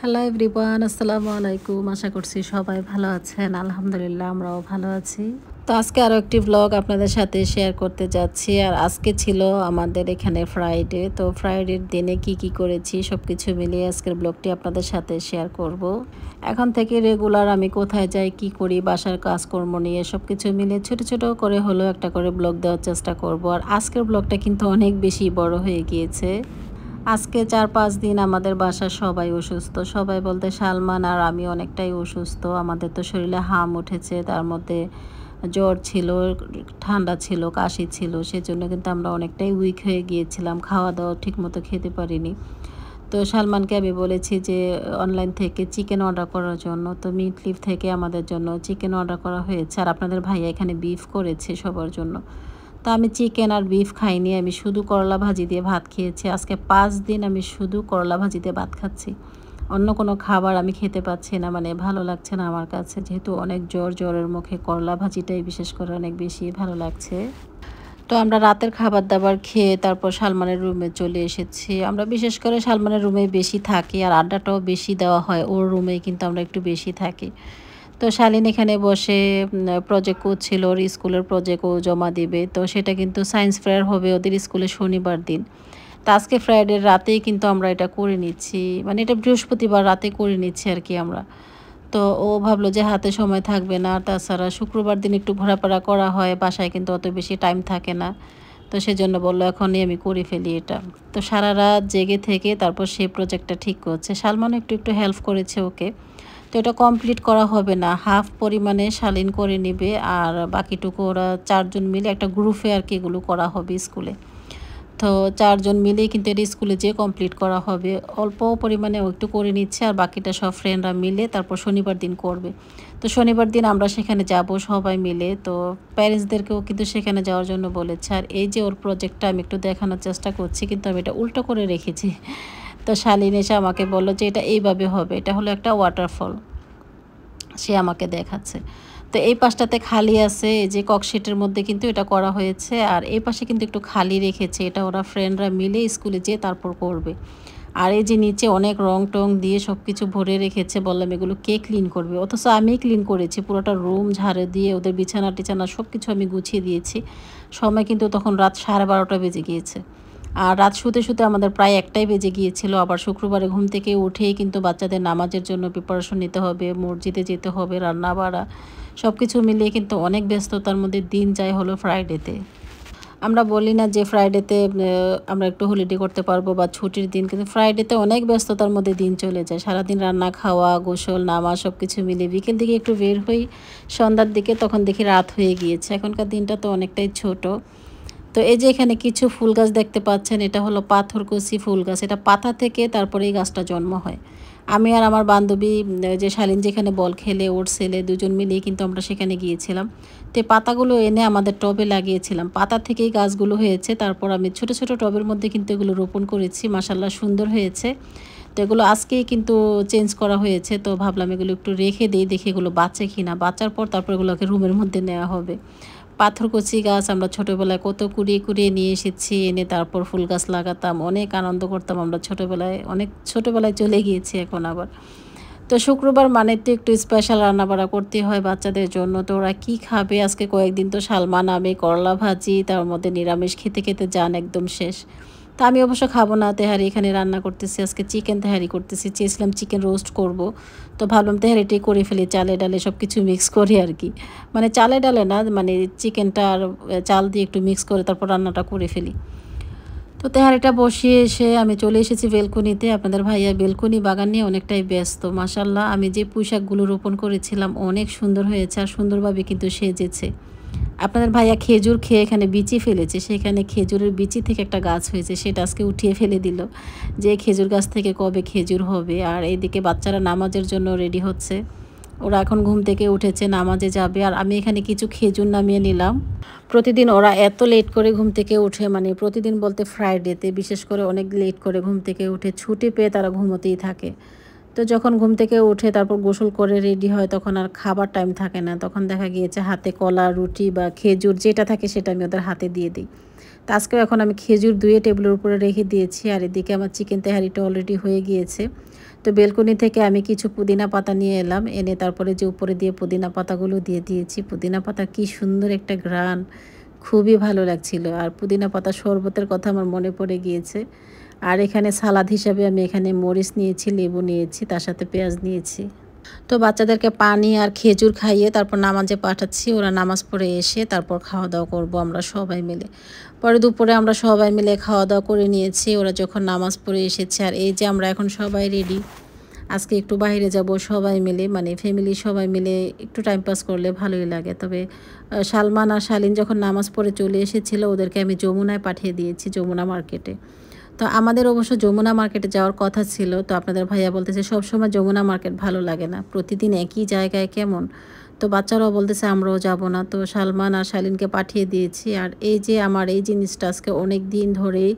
Hello everyone আসসালামু আলাইকুম আশা করছি সবাই ভালো আছেন আলহামদুলিল্লাহ আমরাও ভালো আছি তো আজকে আরও একটি ব্লগ আপনাদের সাথে শেয়ার করতে যাচ্ছি আর আজকে ছিল আমাদের এখানে ফ্রাইডে তো ফ্রাইডের দিনে কি কি করেছি সব কিছু মিলিয়ে আজকের ব্লগটি আপনাদের সাথে শেয়ার করব। এখন থেকে রেগুলার আমি কোথায় যাই কি করি বাসার কাজকর্ম নিয়ে সব কিছু মিলিয়ে ছোট ছোট করে হলেও একটা করে ব্লগ দেওয়ার চেষ্টা করব। আর আজকের ব্লগটা কিন্তু অনেক বেশি বড় হয়ে গিয়েছে আজকে চার পাঁচ দিন আমাদের বাসা সবাই অসুস্থ সবাই বলতে সালমান আর আমি অনেকটাই অসুস্থ আমাদের তো শরীরে হাম উঠেছে তার মধ্যে জ্বর ছিল ঠান্ডা ছিল কাশি ছিল সেজন্য কিন্তু আমরা অনেকটাই উইক হয়ে গিয়েছিলাম খাওয়া দাওয়া ঠিকমতো খেতে পারিনি তো সালমানকে আমি বলেছি যে অনলাইন থেকে চিকেন অর্ডার করার জন্য তো মিট লিফ থেকে আমাদের জন্য চিকেন অর্ডার করা হয়েছে আর আপনাদের ভাইয়া এখানে বিফ করেছে সবার জন্য তো আমি চিকেন আর বিফ খাইনি আমি শুধু করলা ভাজি দিয়ে ভাত খেয়েছি আজকে পাঁচ দিন আমি শুধু করলা ভাজি দিয়ে ভাত খাচ্ছি অন্য কোনো খাবার আমি খেতে পাচ্ছি না মানে ভালো লাগছে না আমার কাছে যেহেতু অনেক জ্বর জ্বরের মুখে করলা ভাজিটাই বিশেষ করে অনেক বেশি ভালো লাগছে তো আমরা রাতের খাবার দাবার খেয়ে তারপর সালমানের রুমে চলে এসেছি আমরা বিশেষ করে সালমানের রুমে বেশি থাকি আর আড্ডাটাও বেশি দেওয়া হয় ওর রুমে কিন্তু আমরা একটু বেশি থাকি তো শালিন এখানে বসে প্রজেক্ট করছিল ওর স্কুলের প্রজেক্ট ও জমা দিবে তো সেটা কিন্তু সায়েন্স ফেয়ার হবে ওদের স্কুলে শনিবার দিন তো আজকে ফ্রাইডে রাতেই কিন্তু আমরা এটা করে নিচ্ছি মানে এটা বৃহস্পতিবার রাতে করে নিচ্ছি আর কি আমরা তো ও ভাবলো যে হাতে সময় থাকবে না তাছাড়া শুক্রবার দিন একটু ঘোরাফেরা করা হয় বাসায় কিন্তু অত বেশি টাইম থাকে না তো সেজন্য বললো এখনই আমি করে ফেলি এটা তো সারা রাত জেগে থেকে তারপর সেই প্রজেক্টটা ঠিক করছে সালমানও একটু একটু হেল্প করেছে ওকে তো এটা কমপ্লিট করা হবে না হাফ পরিমাণে শালীন করে নেবে আর বাকিটুকু ওরা চারজন মিলে একটা গ্রুপে আর কি এগুলো করা হবে স্কুলে তো চারজন মিলেই কিন্তু এটা স্কুলে যেয়ে কমপ্লিট করা হবে অল্প পরিমাণে একটু করে নিচ্ছে আর বাকিটা সব ফ্রেন্ডরা মিলে তারপর শনিবার দিন করবে তো শনিবার দিন আমরা সেখানে যাব সবাই মিলে তো প্যারেন্টসদেরকেও কিন্তু সেখানে যাওয়ার জন্য বলেছে আর এই যে ওর প্রজেক্টটা আমি একটু দেখানোর চেষ্টা করছি কিন্তু আমি এটা উল্টো করে রেখেছি তো শালিন এসে আমাকে বলল যে এটা এইভাবে হবে এটা হলো একটা ওয়াটারফল সে আমাকে দেখাচ্ছে তো এই পাশটাতে খালি আছে যে ককশিটের মধ্যে কিন্তু এটা করা হয়েছে আর এই পাশে কিন্তু একটু খালি রেখেছে এটা ওরা ফ্রেন্ডরা মিলে স্কুলে যেয়ে তারপর করবে আর এই যে নিচে অনেক রং টং দিয়ে সব কিছু ভরে রেখেছে বললাম এগুলো কে ক্লিন করবে অথচ আমি ক্লিন করেছি পুরোটা রুম ঝাড়ে দিয়ে ওদের বিছানা টিছানা সব কিছু আমি গুছিয়ে দিয়েছি সময় কিন্তু তখন রাত সাড়ে বারোটা বেজে গিয়েছে আর রাত শুতে শুতে আমাদের প্রায় একটাই বেজে গিয়েছিল আবার শুক্রবারে ঘুম থেকে উঠেই কিন্তু বাচ্চাদের নামাজের জন্য প্রিপারেশন নিতে হবে মসজিদে যেতে হবে রান্না বাড়া সব কিছু মিলিয়ে কিন্তু অনেক ব্যস্ততার মধ্যে দিন যায় হলো ফ্রাইডেতে আমরা বলি না যে ফ্রাইডেতে আমরা একটু হলিডে করতে পারবো বা ছুটির দিন কিন্তু ফ্রাইডেতে অনেক ব্যস্ততার মধ্যে দিন চলে যায় সারাদিন রান্না খাওয়া গোসল নামা সব কিছু মিলে বিকেল দিকে একটু বের হই সন্ধ্যার দিকে তখন দেখি রাত হয়ে গিয়েছে এখনকার দিনটা তো অনেকটাই ছোটো তো এই যে এখানে কিছু ফুল গাছ দেখতে পাচ্ছেন এটা হলো পাথরকুচি ফুল গাছ এটা পাতা থেকে তারপরে এই গাছটা জন্ম হয় আমি আর আমার বান্ধবী যে শালিন যেখানে বল খেলে ওর ছেলে দুজন মিলিয়ে কিন্তু আমরা সেখানে গিয়েছিলাম তো পাতাগুলো এনে আমাদের টবে লাগিয়েছিলাম পাতা থেকেই গাছগুলো হয়েছে তারপর আমি ছোট ছোট টবের মধ্যে কিন্তু এগুলো রোপণ করেছি মাসাল্লাহ সুন্দর হয়েছে তো এগুলো আজকেই কিন্তু চেঞ্জ করা হয়েছে তো ভাবলাম এগুলো একটু রেখে দিই দেখি এগুলো বাঁচে না বাঁচার পর তারপর এগুলোকে রুমের মধ্যে নেওয়া হবে পাথরকুচি গাছ আমরা ছোটোবেলায় কত কুড়িয়ে কুড়িয়ে নিয়ে এসেছি এনে তারপর ফুল গাছ লাগাতাম অনেক আনন্দ করতাম আমরা ছোটোবেলায় অনেক ছোটোবেলায় চলে গিয়েছি এখন আবার তো শুক্রবার মানে তো একটু স্পেশাল রান্নাবাড়া করতে হয় বাচ্চাদের জন্য তো ওরা কী খাবে আজকে কয়েকদিন তো সালমান আমি করলা ভাজি তার মধ্যে নিরামিষ খেতে খেতে যান একদম শেষ তা আমি অবশ্য খাবো না তেহারি এখানে রান্না করতেছি আজকে চিকেন তেহারি করতেছি চেয়েছিলাম চিকেন রোস্ট করব তো ভাবলাম তেহারিটি করে ফেলি চালে ডালে সব কিছু মিক্স করি আর কি মানে চালে ডালে না মানে চিকেনটা আর চাল দিয়ে একটু মিক্স করে তারপর রান্নাটা করে ফেলি তো তেহারিটা বসিয়ে এসে আমি চলে এসেছি বেলকুনিতে আপনাদের ভাইয়া বেলকুনি বাগান নিয়ে অনেকটাই ব্যস্ত মাসাল্লাহ আমি যে পুঁশাকগুলো রোপণ করেছিলাম অনেক সুন্দর হয়েছে আর সুন্দরভাবে কিন্তু সেজেছে আপনাদের ভাইয়া খেজুর খেয়ে এখানে বিচি ফেলেছে সেখানে খেজুরের বিচি থেকে একটা গাছ হয়েছে সেটা আজকে উঠিয়ে ফেলে দিল যে খেজুর গাছ থেকে কবে খেজুর হবে আর এদিকে বাচ্চারা নামাজের জন্য রেডি হচ্ছে ওরা এখন ঘুম থেকে উঠেছে নামাজে যাবে আর আমি এখানে কিছু খেজুর নামিয়ে নিলাম প্রতিদিন ওরা এত লেট করে ঘুম থেকে উঠে মানে প্রতিদিন বলতে ফ্রাইডেতে বিশেষ করে অনেক লেট করে ঘুম থেকে উঠে ছুটি পেয়ে তারা ঘুমোতেই থাকে তো যখন ঘুম থেকে উঠে তারপর গোসল করে রেডি হয় তখন আর খাবার টাইম থাকে না তখন দেখা গিয়েছে হাতে কলা রুটি বা খেজুর যেটা থাকে সেটা আমি ওদের হাতে দিয়ে দিই তো আজকেও এখন আমি খেজুর দুয়ে টেবিলের উপরে রেখে দিয়েছি আর এদিকে আমার চিকেন তেহারিটা অলরেডি হয়ে গিয়েছে তো বেলকনি থেকে আমি কিছু পুদিনা পাতা নিয়ে এলাম এনে তারপরে যে উপরে দিয়ে পুদিনা পাতাগুলো দিয়ে দিয়েছি পুদিনা পাতা কি সুন্দর একটা গ্রান খুবই ভালো লাগছিল আর পুদিনা পাতা শরবতের কথা আমার মনে পড়ে গিয়েছে আর এখানে সালাদ হিসাবে আমি এখানে মরিচ নিয়েছি লেবু নিয়েছি তার সাথে পেঁয়াজ নিয়েছি তো বাচ্চাদেরকে পানি আর খেজুর খাইয়ে তারপর নামাজে পাঠাচ্ছি ওরা নামাজ পড়ে এসে তারপর খাওয়া দাওয়া করবো আমরা সবাই মিলে পরে দুপুরে আমরা সবাই মিলে খাওয়া দাওয়া করে নিয়েছি ওরা যখন নামাজ পড়ে এসেছে আর এই যে আমরা এখন সবাই রেডি আজকে একটু বাইরে যাব সবাই মিলে মানে ফ্যামিলি সবাই মিলে একটু টাইম পাস করলে ভালোই লাগে তবে সালমান আর শালিন যখন নামাজ পড়ে চলে এসেছিলো ওদেরকে আমি যমুনায় পাঠিয়ে দিয়েছি যমুনা মার্কেটে তো আমাদের অবশ্য যমুনা মার্কেটে যাওয়ার কথা ছিল তো আপনাদের ভাইয়া বলতেছে সবসময় যমুনা মার্কেট ভালো লাগে না প্রতিদিন একই জায়গায় কেমন তো বাচ্চারাও বলতেছে আমরাও যাব না তো সালমান আর শালিনকে পাঠিয়ে দিয়েছি আর এই যে আমার এই জিনিসটা আজকে অনেক দিন ধরেই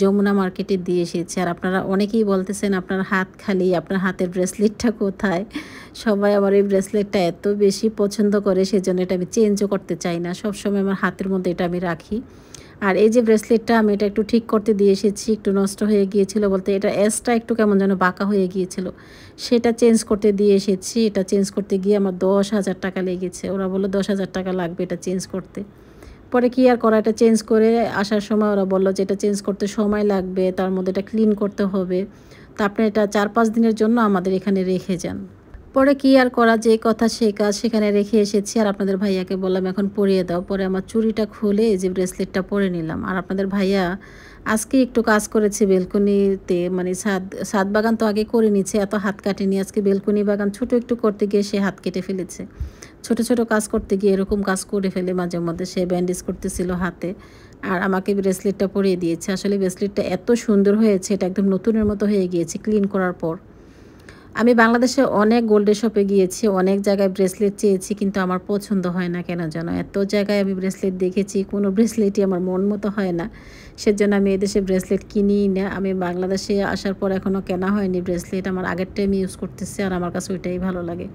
যমুনা মার্কেটে দিয়ে এসেছি আর আপনারা অনেকেই বলতেছেন আপনার হাত খালি আপনার হাতের ব্রেসলেটটা কোথায় সবাই আমার এই ব্রেসলেটটা এত বেশি পছন্দ করে সেজন্য এটা আমি চেঞ্জও করতে চাই না সবসময় আমার হাতের মধ্যে এটা আমি রাখি আর এই যে ব্রেসলেটটা আমি এটা একটু ঠিক করতে দিয়ে এসেছি একটু নষ্ট হয়ে গিয়েছিল বলতে এটা এসটা একটু কেমন যেন বাঁকা হয়ে গিয়েছিল সেটা চেঞ্জ করতে দিয়ে এসেছি এটা চেঞ্জ করতে গিয়ে আমার দশ হাজার টাকা লেগেছে ওরা বললো দশ হাজার টাকা লাগবে এটা চেঞ্জ করতে পরে কি আর করা এটা চেঞ্জ করে আসার সময় ওরা বললো যে এটা চেঞ্জ করতে সময় লাগবে তার মধ্যে এটা ক্লিন করতে হবে তা আপনি এটা চার পাঁচ দিনের জন্য আমাদের এখানে রেখে যান পরে কি আর করা যে কথা সে কাজ সেখানে রেখে এসেছি আর আপনাদের ভাইয়াকে বললাম এখন পরিয়ে দাও পরে আমার চুরিটা খুলে যে ব্রেসলেটটা পরে নিলাম আর আপনাদের ভাইয়া আজকে একটু কাজ করেছে বেলকনিতে মানে সাদ সাদ বাগান তো আগে করে নিচ্ছে এত হাত কাটেনি আজকে বেলকনি বাগান ছোট একটু করতে গিয়ে সে হাত কেটে ফেলেছে ছোট ছোট কাজ করতে গিয়ে এরকম কাজ করে ফেলে মাঝে মধ্যে সে ব্যান্ডেজ করতেছিল হাতে আর আমাকে ব্রেসলেটটা পরিয়ে দিয়েছে আসলে ব্রেসলেটটা এত সুন্দর হয়েছে এটা একদম নতুনের মতো হয়ে গিয়েছে ক্লিন করার পর আমি বাংলাদেশে অনেক গোল্ডে শপে গিয়েছি অনেক জায়গায় ব্রেসলেট চেয়েছি কিন্তু আমার পছন্দ হয় না কেন যেন এত জায়গায় আমি ব্রেসলেট দেখেছি কোনো ব্রেসলেটই আমার মন মতো হয় না সেজন্য আমি এদেশে ব্রেসলেট কিনিই না আমি বাংলাদেশে আসার পর এখনও কেনা হয়নি ব্রেসলেট আমার আগের টাইম ইউজ করতেছি আর আমার কাছে ওইটাই ভালো লাগে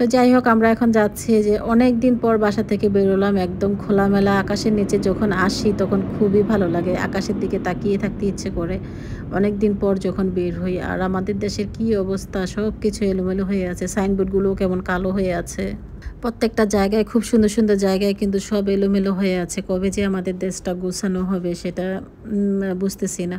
তো যাই হোক আমরা এখন যাচ্ছি যে অনেক দিন পর বাসা থেকে বেরোলাম একদম খোলামেলা আকাশের নিচে যখন আসি তখন খুবই ভালো লাগে আকাশের দিকে তাকিয়ে থাকতে ইচ্ছে করে অনেক দিন পর যখন বের হই আর আমাদের দেশের কি অবস্থা সব কিছু এলোমেলো হয়ে আছে সাইনবোর্ডগুলোও কেমন কালো হয়ে আছে প্রত্যেকটা জায়গায় খুব সুন্দর সুন্দর জায়গায় কিন্তু সব এলোমেলো হয়ে আছে কবে যে আমাদের দেশটা গোছানো হবে সেটা বুঝতেছি না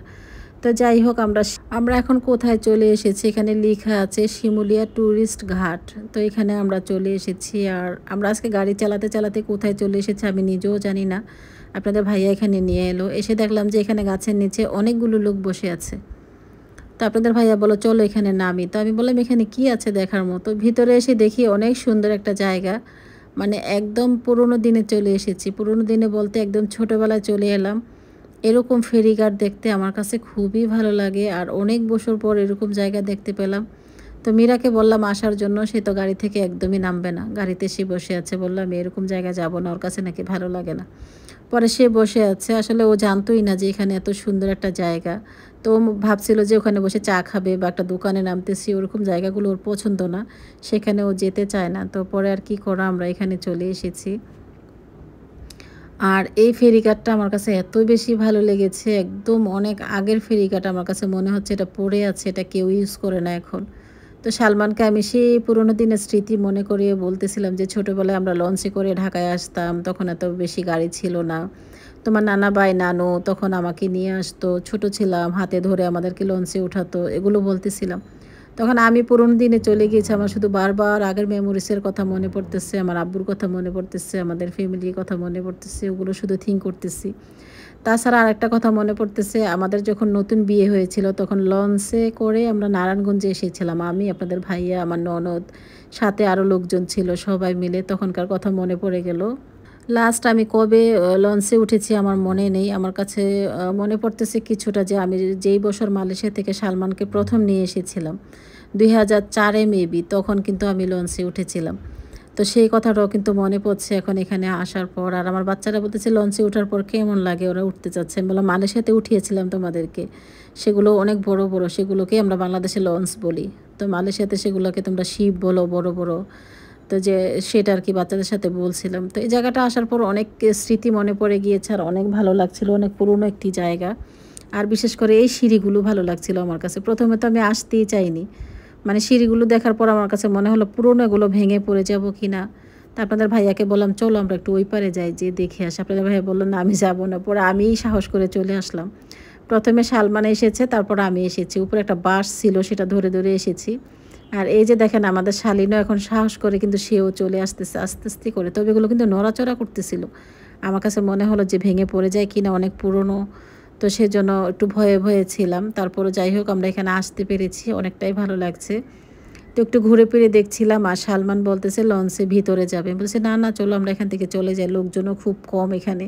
তো যাই হোক আমরা আমরা এখন কোথায় চলে এসেছি এখানে লেখা আছে শিমুলিয়া ট্যুরিস্ট ঘাট তো এখানে আমরা চলে এসেছি আর আমরা আজকে গাড়ি চালাতে চালাতে কোথায় চলে এসেছি আমি নিজেও জানি না আপনাদের ভাইয়া এখানে নিয়ে এলো এসে দেখলাম যে এখানে গাছের নিচে অনেকগুলো লোক বসে আছে তো আপনাদের ভাইয়া বলো চলো এখানে নামি তো আমি বললাম এখানে কি আছে দেখার মতো ভিতরে এসে দেখি অনেক সুন্দর একটা জায়গা মানে একদম পুরনো দিনে চলে এসেছি পুরনো দিনে বলতে একদম ছোটোবেলায় চলে এলাম এরকম ফেরি গার্ড দেখতে আমার কাছে খুবই ভালো লাগে আর অনেক বছর পর এরকম জায়গা দেখতে পেলাম তো মীরাকে বললাম আসার জন্য সে তো গাড়ি থেকে একদমই নামবে না গাড়িতে সে বসে আছে বললাম এরকম জায়গা যাব না ওর কাছে নাকি ভালো লাগে না পরে সে বসে আছে আসলে ও জানতোই না যে এখানে এত সুন্দর একটা জায়গা তো ভাবছিল যে ওখানে বসে চা খাবে বা একটা দোকানে নামতেছি ওরকম জায়গাগুলো ওর পছন্দ না সেখানে ও যেতে চায় না তো পরে আর কি করা আমরা এখানে চলে এসেছি আর এই ফেরিকাটটা আমার কাছে এত বেশি ভালো লেগেছে একদম অনেক আগের ফেরিকাট আমার কাছে মনে হচ্ছে এটা পড়ে আছে এটা কেউ ইউজ করে না এখন তো সালমানকে আমি সেই পুরোনো দিনের স্মৃতি মনে করিয়ে বলতেছিলাম যে ছোটোবেলায় আমরা লঞ্চে করে ঢাকায় আসতাম তখন এত বেশি গাড়ি ছিল না তোমার নানা ভাই নানু তখন আমাকে নিয়ে আসতো ছোট ছিলাম হাতে ধরে আমাদেরকে লঞ্চে উঠাতো এগুলো বলতেছিলাম তখন আমি পুরোনো দিনে চলে গিয়েছি আমার শুধু বারবার আগের মেমোরিসের কথা মনে পড়তেছে আমার আব্বুর কথা মনে পড়তেছে আমাদের ফ্যামিলির কথা মনে পড়তেছে ওগুলো শুধু থিঙ্ক করতেছি তাছাড়া আরেকটা কথা মনে পড়তেছে আমাদের যখন নতুন বিয়ে হয়েছিল তখন লঞ্চে করে আমরা নারায়ণগঞ্জে এসেছিলাম আমি আপনাদের ভাইয়া আমার ননদ সাথে আরও লোকজন ছিল সবাই মিলে তখনকার কথা মনে পড়ে গেল লাস্ট আমি কবে লঞ্চে উঠেছি আমার মনে নেই আমার কাছে মনে পড়তেছে কিছুটা যে আমি যেই বছর মালয়েশিয়া থেকে সালমানকে প্রথম নিয়ে এসেছিলাম দুই হাজার চারে মেবি তখন কিন্তু আমি লঞ্চে উঠেছিলাম তো সেই কথাটাও কিন্তু মনে পড়ছে এখন এখানে আসার পর আর আমার বাচ্চারা বলতেছে লঞ্চে ওঠার পর কেমন লাগে ওরা উঠতে চাচ্ছে আমি বললাম মালয়েশিয়াতে উঠিয়েছিলাম তোমাদেরকে সেগুলো অনেক বড় বড় সেগুলোকে আমরা বাংলাদেশে লঞ্চ বলি তো মালয়েশিয়াতে সেগুলোকে তোমরা শিপ বলো বড় বড় তো যে সেটা আর কি বাচ্চাদের সাথে বলছিলাম তো এই জায়গাটা আসার পর অনেক স্মৃতি মনে পড়ে গিয়েছে আর অনেক ভালো লাগছিল অনেক পুরনো একটি জায়গা আর বিশেষ করে এই সিঁড়িগুলো ভালো লাগছিল আমার কাছে প্রথমে তো আমি আসতেই চাইনি মানে সিঁড়িগুলো দেখার পর আমার কাছে মনে হলো পুরনো এগুলো ভেঙে পড়ে যাব কি না তা আপনাদের ভাইয়াকে বললাম চলো আমরা একটু ওই পারে যাই যে দেখে আসি আপনাদের ভাইয়া বললো না আমি যাবো না পরে আমিই সাহস করে চলে আসলাম প্রথমে সালমান এসেছে তারপর আমি এসেছি উপরে একটা বাস ছিল সেটা ধরে ধরে এসেছি আর এই যে দেখেন আমাদের শালিনও এখন সাহস করে কিন্তু সেও চলে আসতেছে আস্তে আস্তে করে তবে এগুলো কিন্তু নড়াচড়া করতেছিল আমার কাছে মনে হলো যে ভেঙে পড়ে যায় কিনা অনেক পুরনো তো সেজন্য একটু ভয়ে ভয়ে ছিলাম তারপরে যাই হোক আমরা এখানে আসতে পেরেছি অনেকটাই ভালো লাগছে তো একটু ঘুরে ফিরে দেখছিলাম আর সালমান বলতেছে লঞ্চে ভিতরে যাবে বলছে না না চলো আমরা এখান থেকে চলে যাই লোকজনও খুব কম এখানে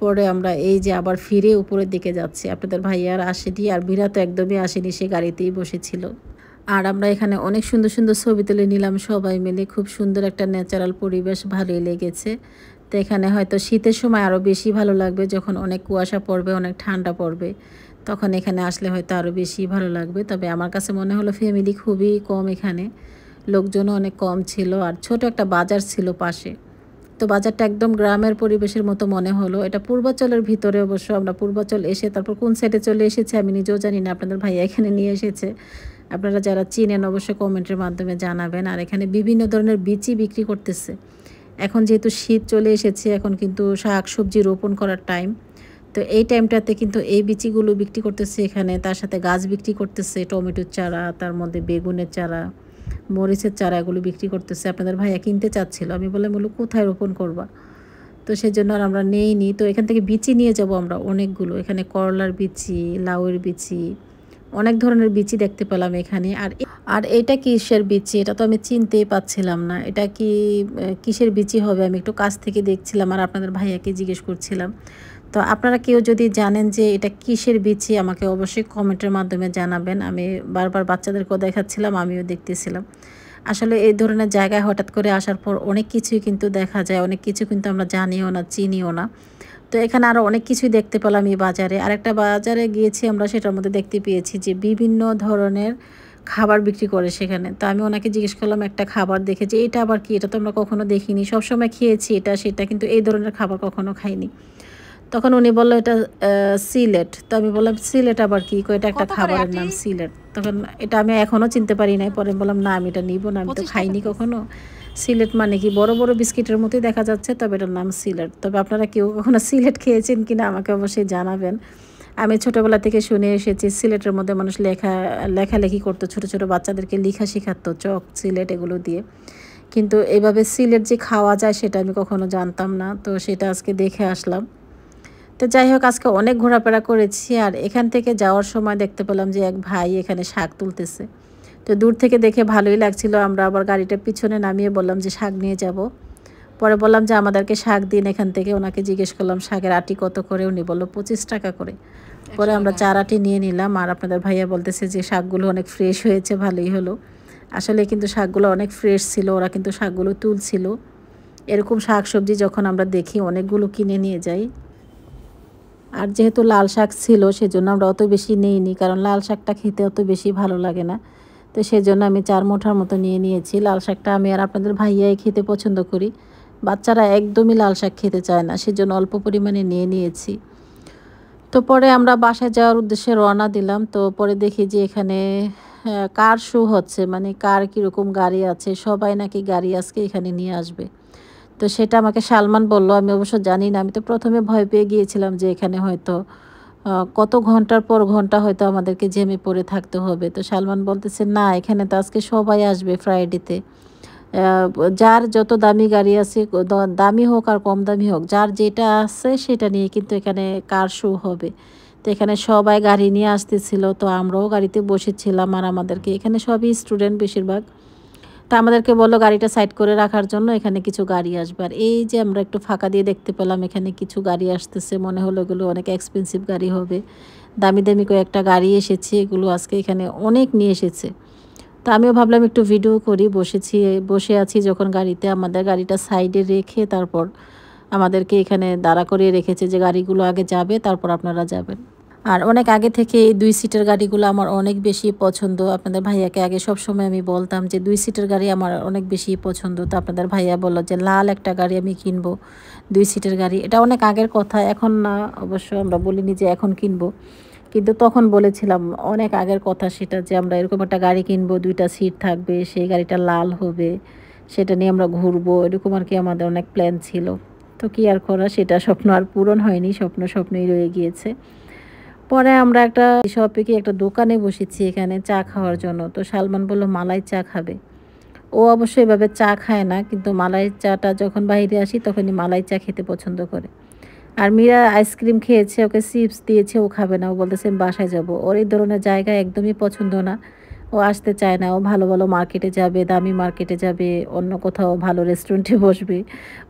পরে আমরা এই যে আবার ফিরে উপরের দিকে যাচ্ছি আপনাদের ভাইয়ার আসেনি আর বিরা তো একদমই আসেনি সে গাড়িতেই বসেছিল আর আমরা এখানে অনেক সুন্দর সুন্দর ছবি তুলে নিলাম সবাই মিলে খুব সুন্দর একটা ন্যাচারাল পরিবেশ ভালোই লেগেছে তো এখানে হয়তো শীতের সময় আরও বেশি ভালো লাগবে যখন অনেক কুয়াশা পড়বে অনেক ঠান্ডা পড়বে তখন এখানে আসলে হয়তো আরও বেশি ভালো লাগবে তবে আমার কাছে মনে হলো ফ্যামিলি খুবই কম এখানে লোকজনও অনেক কম ছিল আর ছোট একটা বাজার ছিল পাশে তো বাজারটা একদম গ্রামের পরিবেশের মতো মনে হলো এটা পূর্বাচলের ভিতরে অবশ্য আমরা পূর্বাচল এসে তারপর কোন সাইডে চলে এসেছে আমি নিজেও জানি না আপনাদের ভাইয়া এখানে নিয়ে এসেছে আপনারা যারা চিনেন অবশ্যই কমেন্টের মাধ্যমে জানাবেন আর এখানে বিভিন্ন ধরনের বিচি বিক্রি করতেছে এখন যেহেতু শীত চলে এসেছে এখন কিন্তু শাক সবজি রোপণ করার টাইম তো এই টাইমটাতে কিন্তু এই বিচিগুলো বিক্রি করতেছে এখানে তার সাথে গাছ বিক্রি করতেছে টমেটোর চারা তার মধ্যে বেগুনের চারা মরিচের চারা এগুলো বিক্রি করতেছে আপনাদের ভাইয়া কিনতে চাচ্ছিল আমি বললাম বলো কোথায় রোপণ করবা তো সেই জন্য আর আমরা নেই নি তো এখান থেকে বিচি নিয়ে যাব আমরা অনেকগুলো এখানে করলার বিচি লাউয়ের বিচি অনেক ধরনের বিচি দেখতে পেলাম এখানে আর আর এটা কিসের বিচি এটা তো আমি চিনতেই পাচ্ছিলাম না এটা কি কিসের বিচি হবে আমি একটু কাছ থেকে দেখছিলাম আর আপনাদের ভাইয়াকে জিজ্ঞেস করছিলাম তো আপনারা কেউ যদি জানেন যে এটা কিসের বিচি আমাকে অবশ্যই কমেন্টের মাধ্যমে জানাবেন আমি বারবার বাচ্চাদেরকেও দেখাচ্ছিলাম আমিও দেখতেছিলাম আসলে এই ধরনের জায়গায় হঠাৎ করে আসার পর অনেক কিছুই কিন্তু দেখা যায় অনেক কিছু কিন্তু আমরা জানিও না চিনিও না তো এখানে আরও অনেক কিছুই দেখতে পেলাম এই বাজারে আরেকটা বাজারে গিয়েছি আমরা সেটার মধ্যে দেখতে পেয়েছি যে বিভিন্ন ধরনের খাবার বিক্রি করে সেখানে তো আমি ওনাকে জিজ্ঞেস করলাম একটা খাবার দেখে যে এটা আবার কি এটা তো আমরা কখনো দেখিনি সবসময় খেয়েছি এটা সেটা কিন্তু এই ধরনের খাবার কখনো খাইনি তখন উনি বললো এটা সিলেট তো আমি বললাম সিলেট আবার কি এটা একটা খাবারের নাম সিলেট তখন এটা আমি এখনও চিনতে পারি নাই পরে বললাম না আমি এটা নিব না আমি তো খাইনি কখনো সিলেট মানে কি বড় বড় বিস্কিটের মতোই দেখা যাচ্ছে তবে এটার নাম সিলেট তবে আপনারা কেউ কখনো সিলেট খেয়েছেন কিনা আমাকে অবশ্যই জানাবেন আমি ছোটোবেলা থেকে শুনে এসেছি সিলেটের মধ্যে মানুষ লেখা লেখালেখি করতো ছোট ছোট বাচ্চাদেরকে লেখা শেখাতো চক সিলেট এগুলো দিয়ে কিন্তু এভাবে সিলেট যে খাওয়া যায় সেটা আমি কখনো জানতাম না তো সেটা আজকে দেখে আসলাম তো যাই হোক আজকে অনেক ঘোরাফেরা করেছি আর এখান থেকে যাওয়ার সময় দেখতে পেলাম যে এক ভাই এখানে শাক তুলতেছে তো দূর থেকে দেখে ভালোই লাগছিল আমরা আবার গাড়িটা পিছনে নামিয়ে বললাম যে শাক নিয়ে যাব। পরে বললাম যে আমাদেরকে শাক দিন এখান থেকে ওনাকে জিজ্ঞেস করলাম শাকের আটি কত করে উনি বললো পঁচিশ টাকা করে পরে আমরা চার আটি নিয়ে নিলাম আর আপনাদের ভাইয়া বলতেছে যে শাকগুলো অনেক ফ্রেশ হয়েছে ভালোই হলো আসলে কিন্তু শাকগুলো অনেক ফ্রেশ ছিল ওরা কিন্তু শাকগুলো তুলছিল এরকম শাক সবজি যখন আমরা দেখি অনেকগুলো কিনে নিয়ে যাই আর যেহেতু লাল শাক ছিল সেজন্য আমরা অত বেশি নিইনি কারণ লাল শাকটা খেতে অত বেশি ভালো লাগে না তো সেজন্য আমি চার মুঠার মতো নিয়ে নিয়েছি লাল শাকটা আমি আর আপনাদের ভাইয়াই খেতে পছন্দ করি বাচ্চারা একদমই লাল শাক খেতে চায় না সেজন্য অল্প পরিমাণে নিয়ে নিয়েছি তো পরে আমরা বাসায় যাওয়ার উদ্দেশ্যে রওনা দিলাম তো পরে দেখি যে এখানে কার শু হচ্ছে মানে কার কীরকম গাড়ি আছে সবাই নাকি গাড়ি আজকে এখানে নিয়ে আসবে তো সেটা আমাকে সালমান বলল আমি অবশ্য জানি না আমি তো প্রথমে ভয় পেয়ে গিয়েছিলাম যে এখানে হয়তো কত ঘন্টার পর ঘন্টা হয়তো আমাদেরকে জেমে পড়ে থাকতে হবে তো সালমান বলতেছে না এখানে তো আজকে সবাই আসবে ফ্রাইডেতে যার যত দামি গাড়ি আছে দামি হোক আর কম দামি হোক যার যেটা আছে সেটা নিয়ে কিন্তু এখানে কার শো হবে তো এখানে সবাই গাড়ি নিয়ে আসতেছিল তো আমরাও গাড়িতে বসেছিলাম আর আমাদেরকে এখানে সবই স্টুডেন্ট বেশিরভাগ তা আমাদেরকে বললো গাড়িটা সাইড করে রাখার জন্য এখানে কিছু গাড়ি আসবে আর এই যে আমরা একটু ফাঁকা দিয়ে দেখতে পেলাম এখানে কিছু গাড়ি আসতেছে মনে হলো এগুলো অনেক এক্সপেন্সিভ গাড়ি হবে দামি দামি কয়েকটা গাড়ি এসেছে এগুলো আজকে এখানে অনেক নিয়ে এসেছে তা আমিও ভাবলাম একটু ভিডিও করি বসেছি বসে আছি যখন গাড়িতে আমাদের গাড়িটা সাইডে রেখে তারপর আমাদেরকে এখানে দাঁড়া করিয়ে রেখেছে যে গাড়িগুলো আগে যাবে তারপর আপনারা যাবেন আর অনেক আগে থেকে এই দুই সিটের গাড়িগুলো আমার অনেক বেশি পছন্দ আপনাদের ভাইয়াকে আগে সবসময় আমি বলতাম যে দুই সিটের গাড়ি আমার অনেক বেশি পছন্দ তো আপনাদের ভাইয়া বলল যে লাল একটা গাড়ি আমি কিনবো দুই সিটের গাড়ি এটা অনেক আগের কথা এখন না অবশ্য আমরা বলিনি যে এখন কিনবো কিন্তু তখন বলেছিলাম অনেক আগের কথা সেটা যে আমরা এরকম একটা গাড়ি কিনবো দুইটা সিট থাকবে সেই গাড়িটা লাল হবে সেটা নিয়ে আমরা ঘুরবো এরকম আর কি আমাদের অনেক প্ল্যান ছিল তো কী আর করা সেটা স্বপ্ন আর পূরণ হয়নি স্বপ্ন স্বপ্নই রয়ে গিয়েছে পরে আমরা একটা শপে কি একটা দোকানে বসেছি এখানে চা খাওয়ার জন্য তো সালমান বলল মালাই চা খাবে ও অবশ্যই এভাবে চা খায় না কিন্তু মালাই চাটা যখন বাইরে আসি তখনই মালাই চা খেতে পছন্দ করে আর মীরা আইসক্রিম খেয়েছে ওকে চিপস দিয়েছে ও খাবে না ও বলতেছে বাসায় যাব ওর এই ধরনের জায়গা একদমই পছন্দ না ও আসতে চায় না ও ভালো ভালো মার্কেটে যাবে দামি মার্কেটে যাবে অন্য কোথাও ভালো রেস্টুরেন্টে বসবে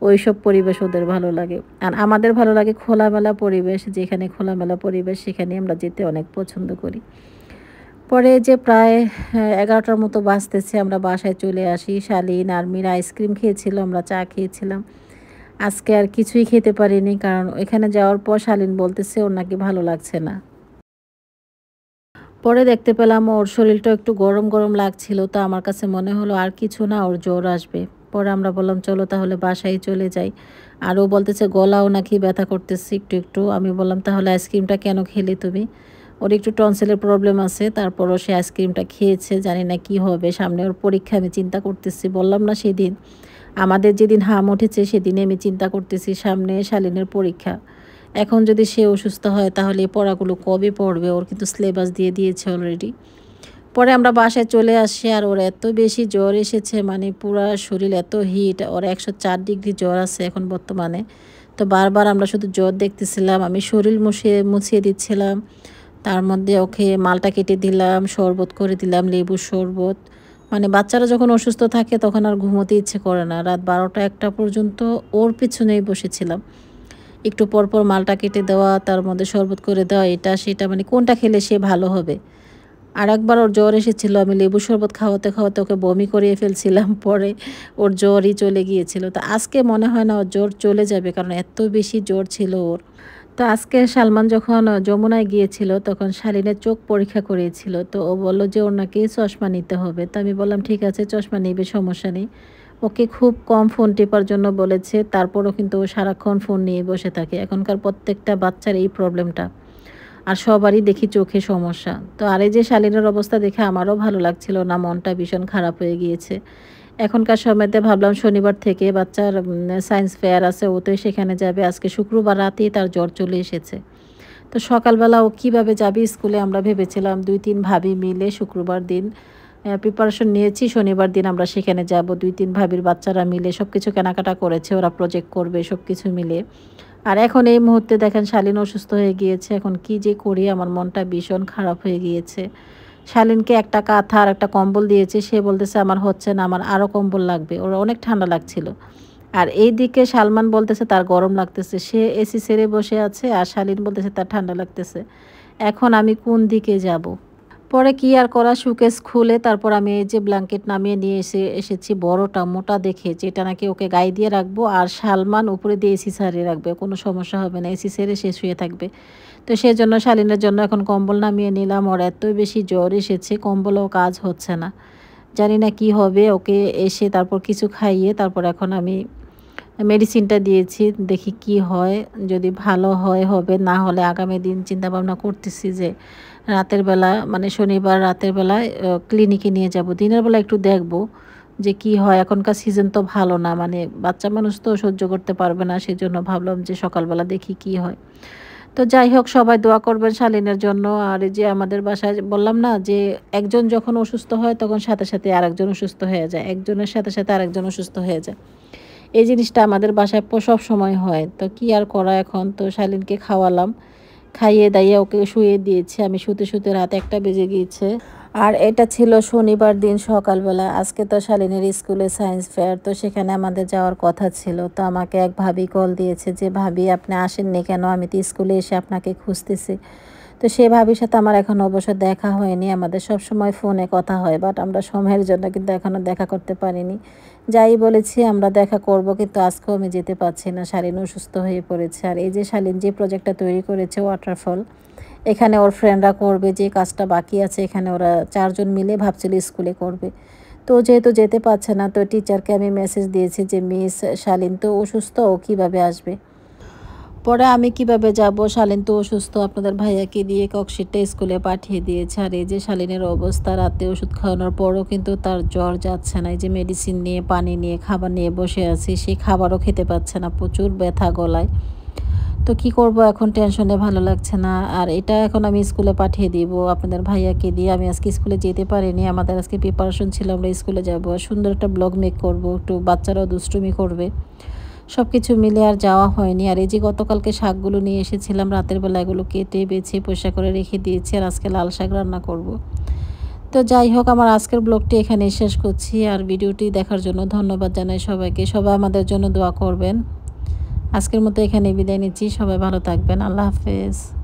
ওই সব পরিবেশ ওদের ভালো লাগে আর আমাদের ভালো লাগে খোলামেলা পরিবেশ যেখানে খোলামেলা পরিবেশ সেখানে আমরা যেতে অনেক পছন্দ করি পরে যে প্রায় এগারোটার মতো বাঁচতেছে আমরা বাসায় চলে আসি শালিন আর্মিরা আইসক্রিম খেয়েছিল আমরা চা খেয়েছিলাম আজকে আর কিছুই খেতে পারিনি কারণ এখানে যাওয়ার পর শালিন বলতেছে ওর নাকি ভালো লাগছে না পরে দেখতে পেলাম ওর শরীরটা একটু গরম গরম লাগছিল তো আমার কাছে মনে হলো আর কিছু না ওর জ্বর আসবে পরে আমরা বললাম চলো তাহলে বাসায় চলে যাই আর ও বলতেছে গলাও নাকি ব্যথা করতেছি একটু একটু আমি বললাম তাহলে আইসক্রিমটা কেন খেলে তুমি ওর একটু টনসেলের প্রবলেম আছে তারপরও সে আইসক্রিমটা খেয়েছে জানি না কি হবে সামনে ওর পরীক্ষা আমি চিন্তা করতেছি বললাম না সেদিন আমাদের যেদিন হাম উঠেছে সেদিনে আমি চিন্তা করতেছি সামনে শালিনের পরীক্ষা এখন যদি সে অসুস্থ হয় তাহলে পড়াগুলো কবে পড়বে ওর কিন্তু সিলেবাস দিয়ে দিয়েছে অলরেডি পরে আমরা বাসায় চলে আসি আর ওর এত বেশি জ্বর এসেছে মানে পুরো শরীর এত হিট ওর একশো চার ডিগ্রি জ্বর আছে এখন বর্তমানে তো বারবার আমরা শুধু জ্বর দেখতেছিলাম আমি শরীর মুছে মুছিয়ে দিচ্ছিলাম তার মধ্যে ওকে মালটা কেটে দিলাম শরবত করে দিলাম লেবু শরবত মানে বাচ্চারা যখন অসুস্থ থাকে তখন আর ঘুমোতে ইচ্ছে করে না রাত বারোটা একটা পর্যন্ত ওর পিছনেই বসেছিলাম একটু পরপর মালটা কেটে দেওয়া তার মধ্যে শরবত করে দেওয়া এটা সেটা মানে কোনটা খেলে সে ভালো হবে আর একবার ওর জ্বর এসেছিল আমি লেবু শরবত খাওয়াতে খাওয়াতে ওকে বমি করিয়ে ফেলছিলাম পরে ওর জ্বরই চলে গিয়েছিল তো আজকে মনে হয় না ওর জ্বর চলে যাবে কারণ এত বেশি জ্বর ছিল ওর তো আজকে সালমান যখন যমুনায় গিয়েছিল তখন শালিনের চোখ পরীক্ষা করিয়েছিল তো ও বললো যে ওর নাকি চশমা নিতে হবে তো আমি বললাম ঠিক আছে চশমা নিবে সমস্যা নেই ওকে খুব কম ফোন টেপার জন্য বলেছে তারপরও কিন্তু ও সারাক্ষণ ফোন নিয়ে বসে থাকে এখনকার প্রত্যেকটা বাচ্চার এই প্রবলেমটা আর সবারই দেখি চোখে সমস্যা তো আর এই যে শালিনের অবস্থা দেখে আমারও ভালো লাগছিল না মনটা ভীষণ খারাপ হয়ে গিয়েছে এখনকার সময়তে ভাবলাম শনিবার থেকে বাচ্চার সায়েন্স ফেয়ার আছে ও তো সেখানে যাবে আজকে শুক্রবার রাতেই তার জ্বর চলে এসেছে তো সকালবেলা ও কীভাবে যাবে স্কুলে আমরা ভেবেছিলাম দুই তিন ভাবি মিলে শুক্রবার দিন প্রিপারেশন নিয়েছি শনিবার দিন আমরা সেখানে যাব দুই তিন ভাবির বাচ্চারা মিলে সব কিছু কেনাকাটা করেছে ওরা প্রজেক্ট করবে সব কিছু মিলে আর এখন এই মুহূর্তে দেখেন শালীন অসুস্থ হয়ে গিয়েছে এখন কি যে করি আমার মনটা ভীষণ খারাপ হয়ে গিয়েছে শালীনকে একটা কাঁথা আর একটা কম্বল দিয়েছে সে বলতেছে আমার হচ্ছে না আমার আরও কম্বল লাগবে ওরা অনেক ঠান্ডা লাগছিল আর এই দিকে সালমান বলতেছে তার গরম লাগতেছে সে এসি সেরে বসে আছে আর শালীন বলতেছে তার ঠান্ডা লাগতেছে এখন আমি কোন দিকে যাবো পরে কি আর করা সুকেস খুলে তারপর আমি এই যে ব্ল্যাঙ্কেট নামিয়ে নিয়ে এসে এসেছি বড়টা মোটা দেখে যেটা নাকি ওকে গায়ে দিয়ে রাখবো আর শালমান উপরে দিয়ে এসি সারিয়ে রাখবে কোনো সমস্যা হবে না এসি সেরে সে শুয়ে থাকবে তো সেই জন্য শালিনের জন্য এখন কম্বল নামিয়ে নিলাম ওর এতই বেশি জ্বর এসেছে কম্বলও কাজ হচ্ছে না জানি না কি হবে ওকে এসে তারপর কিছু খাইয়ে তারপর এখন আমি মেডিসিনটা দিয়েছি দেখি কি হয় যদি ভালো হয় হবে না হলে আগামী দিন চিন্তাভাবনা করতেছি যে রাতের বেলা মানে শনিবার রাতের বেলায় ক্লিনিকে নিয়ে যাব দিনের বেলা একটু দেখব যে কি হয় এখনকার সিজন তো ভালো না মানে বাচ্চা মানুষ তো সহ্য করতে পারবে না সেজন্য ভাবলাম যে সকালবেলা দেখি কি হয় তো যাই হোক সবাই দোয়া করবেন শালিনের জন্য আর যে আমাদের বাসায় বললাম না যে একজন যখন অসুস্থ হয় তখন সাথে সাথে আরেকজন অসুস্থ হয়ে যায় একজনের সাথে সাথে আরেকজন অসুস্থ হয়ে যায় এই জিনিসটা আমাদের বাসায় সব সময় হয় তো কি আর করা এখন তো শালিনকে খাওয়ালাম খাইয়ে দাইয়ে ওকে শুয়ে দিয়েছে আমি শুতে শুতে রাত একটা বেজে গিয়েছে আর এটা ছিল শনিবার দিন সকালবেলা আজকে তো শালিনীর স্কুলে সায়েন্স ফেয়ার তো সেখানে আমাদের যাওয়ার কথা ছিল তো আমাকে এক ভাবি কল দিয়েছে যে ভাবি আপনি আসেননি কেন আমি তো স্কুলে এসে আপনাকে খুঁজতেছি তো সে ভাবির সাথে আমার এখন অবশ্য দেখা হয়নি আমাদের সব সময় ফোনে কথা হয় বাট আমরা সময়ের জন্য কিন্তু এখনও দেখা করতে পারিনি যাই বলেছি আমরা দেখা করব কিন্তু আজকেও আমি যেতে পারছি না শালিন অসুস্থ হয়ে পড়েছে আর এই যে শালিন যে প্রজেক্টটা তৈরি করেছে ওয়াটারফল এখানে ওর ফ্রেন্ডরা করবে যে কাজটা বাকি আছে এখানে ওরা চারজন মিলে ভাবছিল স্কুলে করবে তো যেহেতু যেতে পারছে না তো টিচারকে আমি মেসেজ দিয়েছি যে মিস শালিন তো অসুস্থ ও কীভাবে আসবে পরে আমি কিভাবে যাব শালিন তো অসুস্থ আপনাদের ভাইয়াকে দিয়ে ককশিটটা স্কুলে পাঠিয়ে দিয়েছে আর এই যে শালিনের অবস্থা রাতে ওষুধ খাওয়ানোর পরও কিন্তু তার জ্বর যাচ্ছে না এই যে মেডিসিন নিয়ে পানি নিয়ে খাবার নিয়ে বসে আছি সেই খাবারও খেতে পাচ্ছে না প্রচুর ব্যথা গলায় তো কি করব এখন টেনশনে ভালো লাগছে না আর এটা এখন আমি স্কুলে পাঠিয়ে দিব আপনাদের ভাইয়াকে দিয়ে আমি আজকে স্কুলে যেতে পারিনি আমাদের আজকে প্রিপারেশন ছিল আমরা স্কুলে যাব সুন্দর একটা ব্লগ মেক করব একটু বাচ্চারাও দুষ্টুমি করবে সব কিছু মিলে আর যাওয়া হয়নি আর এই যে গতকালকে শাকগুলো নিয়ে এসেছিলাম রাতের বেলা এগুলো কেটে বেছে পয়সা করে রেখে দিয়েছি আর আজকে লাল শাক রান্না করব। তো যাই হোক আমার আজকের ব্লগটি এখানে শেষ করছি আর ভিডিওটি দেখার জন্য ধন্যবাদ জানাই সবাইকে সবাই আমাদের জন্য দোয়া করবেন আজকের মতো এখানে বিদায় নিচ্ছি সবাই ভালো থাকবেন আল্লাহ হাফেজ